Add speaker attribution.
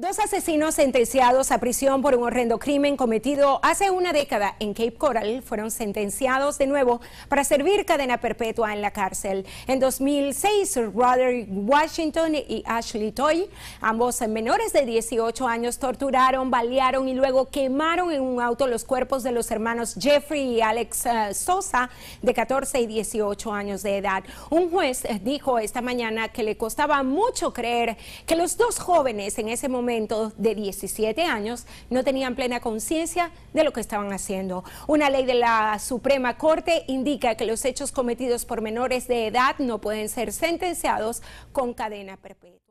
Speaker 1: Dos asesinos sentenciados a prisión por un horrendo crimen cometido hace una década en Cape Coral fueron sentenciados de nuevo para servir cadena perpetua en la cárcel. En 2006, Roderick Washington y Ashley Toy, ambos menores de 18 años, torturaron, balearon y luego quemaron en un auto los cuerpos de los hermanos Jeffrey y Alex eh, Sosa, de 14 y 18 años de edad. Un juez eh, dijo esta mañana que le costaba mucho creer que los dos jóvenes en ese momento de 17 años no tenían plena conciencia de lo que estaban haciendo. Una ley de la Suprema Corte indica que los hechos cometidos por menores de edad no pueden ser sentenciados con cadena perpetua.